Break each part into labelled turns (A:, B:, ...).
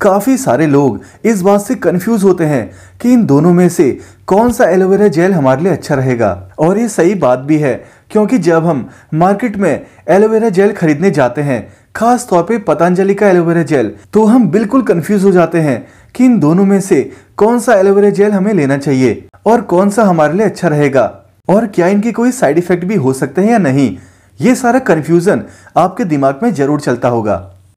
A: काफ़ी सारे लोग इस बात से कंफ्यूज होते हैं कि इन दोनों में से कौन सा एलोवेरा जेल हमारे लिए अच्छा रहेगा और ये सही बात भी है क्योंकि जब हम मार्केट में एलोवेरा जेल खरीदने जाते हैं खास तौर पे पतंजलि का एलोवेरा जेल तो हम बिल्कुल कंफ्यूज हो जाते हैं कि इन दोनों में से कौन सा एलोवेरा जेल हमें लेना चाहिए और कौन सा हमारे लिए अच्छा रहेगा और क्या इनके कोई साइड इफेक्ट भी हो सकते हैं या नहीं ये सारा कन्फ्यूज़न आपके दिमाग में ज़रूर चलता होगा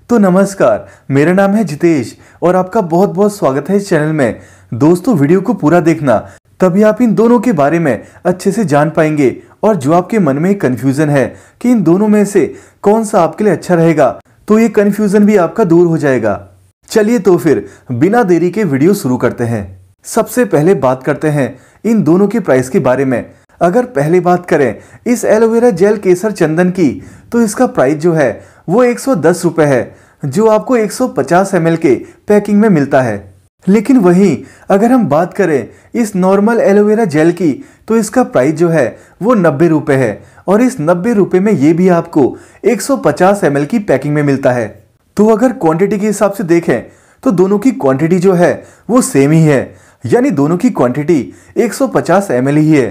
A: तो नमस्कार मेरा नाम है जितेश और आपका बहुत बहुत स्वागत है इस चैनल में दोस्तों वीडियो को पूरा देखना तभी आप इन दोनों के बारे में अच्छे से जान पाएंगे और जो आपके मन में कन्फ्यूजन है कि इन दोनों में से कौन सा आपके लिए अच्छा रहेगा तो ये कन्फ्यूजन भी आपका दूर हो जाएगा चलिए तो फिर बिना देरी के वीडियो शुरू करते हैं सबसे पहले बात करते हैं इन दोनों के प्राइस के बारे में अगर पहले बात करें इस एलोवेरा जेल केसर चंदन की तो इसका प्राइस जो है वो एक सौ है जो आपको 150 सौ के पैकिंग में मिलता है लेकिन वहीं अगर हम बात करें इस नॉर्मल एलोवेरा जेल की तो इसका प्राइस जो है वो नब्बे रुपये है और इस नब्बे रुपये में ये भी आपको 150 सौ की पैकिंग में मिलता है तो अगर क्वांटिटी के हिसाब से देखें तो दोनों की क्वांटिटी जो है वो सेम ही है यानी दोनों की क्वांटिटी 150 सौ ही है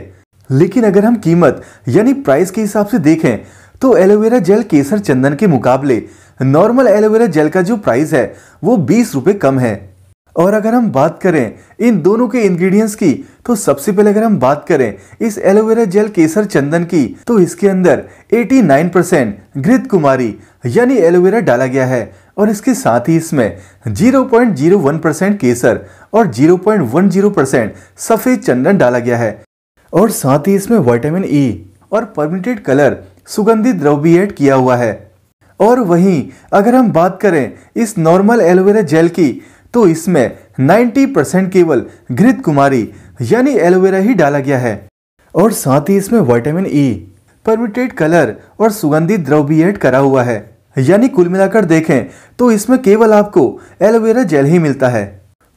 A: लेकिन अगर हम कीमत यानी प्राइस के हिसाब से देखें तो एलोवेरा जेल केसर चंदन के मुकाबले नॉर्मल एलोवेरा जेल का जो प्राइस है वो बीस रुपए कम है और अगर हम बात करें इन दोनों के इंग्रेडिएंट्स की तो सबसे पहले अगर हम बात करें इस एलोवेरा जेल केसर चंदन की तो इसके अंदर 89 परसेंट घृत कुमारी यानी एलोवेरा डाला गया है और इसके साथ ही इसमें 0.01 परसेंट केसर और 0.10 परसेंट सफ़ेद चंदन डाला गया है और साथ ही इसमें विटामिन ई e और परमिटेड कलर सुगंधित द्रव्य किया हुआ है और वहीं अगर हम बात करें इस नॉर्मल एलोवेरा जेल की तो इसमें 90 परसेंट केवल घृत कुमारी यानी एलोवेरा ही डाला गया है और साथ ही इसमें वाइटामिन ई परमिटेड कलर और सुगंधित द्रव्य करा हुआ है यानी कुल मिलाकर देखें तो इसमें केवल आपको एलोवेरा जेल ही मिलता है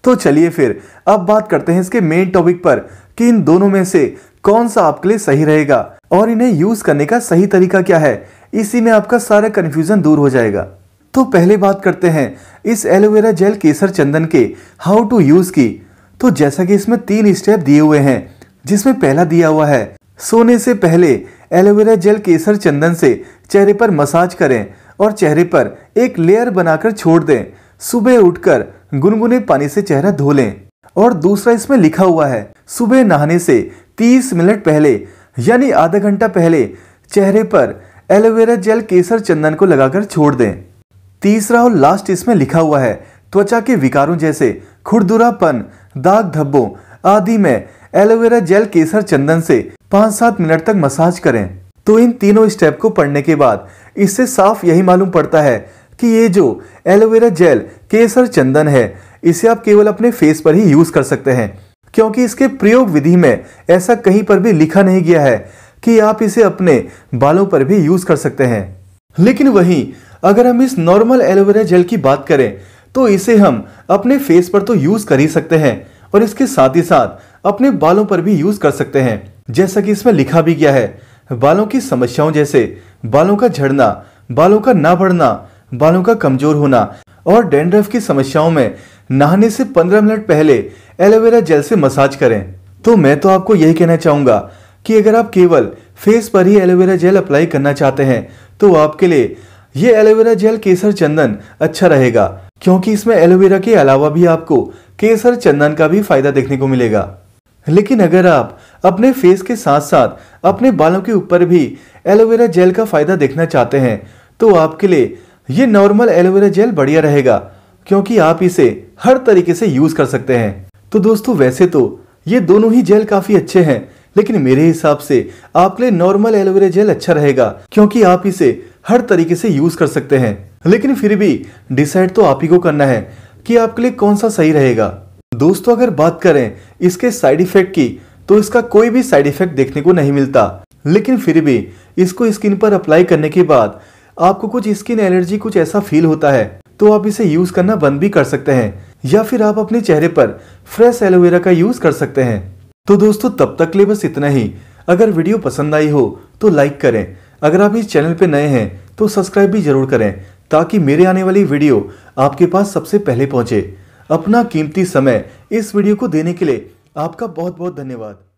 A: तो चलिए फिर अब बात करते हैं इसके मेन टॉपिक पर कि इन दोनों में से कौन सा आपके लिए सही रहेगा और इन्हें यूज करने का सही तरीका क्या है इसी में आपका सारा कन्फ्यूजन दूर हो जाएगा तो पहले बात करते हैं इस एलोवेरा जेल केसर चंदन के हाउ टू यूज की तो जैसा कि इसमें तीन स्टेप दिए हुए हैं जिसमें पहला दिया हुआ है सोने से पहले एलोवेरा जेल केसर चंदन से चेहरे पर मसाज करें और चेहरे पर एक लेयर बनाकर छोड़ दें सुबह उठकर गुनगुने पानी से चेहरा धो लें और दूसरा इसमें लिखा हुआ है सुबह नहाने से 30 मिनट पहले यानी आधा घंटा पहले चेहरे पर एलोवेरा जेल केसर चंदन को लगाकर छोड़ दें तीसरा और लास्ट इसमें लिखा हुआ है त्वचा के विकारों जैसे खुरदुरापन दाग धब्बों आदि में एलोवेरा जेल केसर चंदन से पांच सात मिनट तक मसाज करें तो इन तीनों स्टेप को पढ़ने के बाद इससे साफ यही मालूम पड़ता है कि ये जो एलोवेरा जेल केसर चंदन है इसे आप केवल अपने फेस पर ही यूज़ कर सकते हैं क्योंकि इसके प्रयोग विधि में ऐसा कहीं पर भी लिखा नहीं गया है कि आप इसे अपने बालों पर भी यूज कर सकते हैं लेकिन वहीं अगर हम इस नॉर्मल एलोवेरा जेल की बात करें तो इसे हम अपने फेस पर तो यूज कर ही सकते हैं और इसके साथ ही साथ अपने बालों पर भी यूज कर सकते हैं जैसा कि इसमें लिखा भी गया है बालों की समस्याओं जैसे बालों का झड़ना बालों का ना बढ़ना बालों का कमजोर होना और डेंड्रफ की समस्याओं में नहाने से 15 मिनट पहले एलोवेरा जेल से मसाज करें तो मैं तो आपको यही कहना चाहूंगा कि अगर आप केवल फेस पर ही एलोवेरा जेल अप्लाई करना चाहते हैं तो आपके लिए ये एलोवेरा जेल केसर चंदन अच्छा रहेगा क्योंकि इसमें एलोवेरा के अलावा भी आपको केसर चंदन का भी फायदा देखने को मिलेगा लेकिन अगर आप अपने फेस के साथ साथ अपने बालों के ऊपर भी एलोवेरा जेल का फायदा देखना चाहते हैं तो आपके लिए ये नॉर्मल एलोवेरा जेल बढ़िया रहेगा क्योंकि आप इसे हर तरीके से यूज कर सकते हैं तो दोस्तों वैसे तो ये दोनों ही जेल काफी अच्छे हैं लेकिन मेरे हिसाब से आपके लिए नॉर्मल एलोवेरा जेल अच्छा रहेगा क्योंकि आप इसे हर तरीके से यूज कर सकते हैं लेकिन फिर भी डिसाइड तो आप ही को करना है कि आपके लिए कौन सा सही रहेगा दोस्तों अगर बात करें इसके साइड इफेक्ट की तो इसका कोई भी साइड इफेक्ट देखने को नहीं मिलता लेकिन फिर भी इसको स्किन पर अप्लाई करने के बाद आपको कुछ स्किन एलर्जी कुछ ऐसा फील होता है तो आप इसे यूज करना बंद भी कर सकते हैं या फिर आप अपने चेहरे पर फ्रेश एलोवेरा का यूज कर सकते हैं तो दोस्तों तब तक लिए बस इतना ही अगर वीडियो पसंद आई हो तो लाइक करें अगर आप इस चैनल पर नए हैं तो सब्सक्राइब भी जरूर करें ताकि मेरे आने वाली वीडियो आपके पास सबसे पहले पहुंचे अपना कीमती समय इस वीडियो को देने के लिए आपका बहुत बहुत धन्यवाद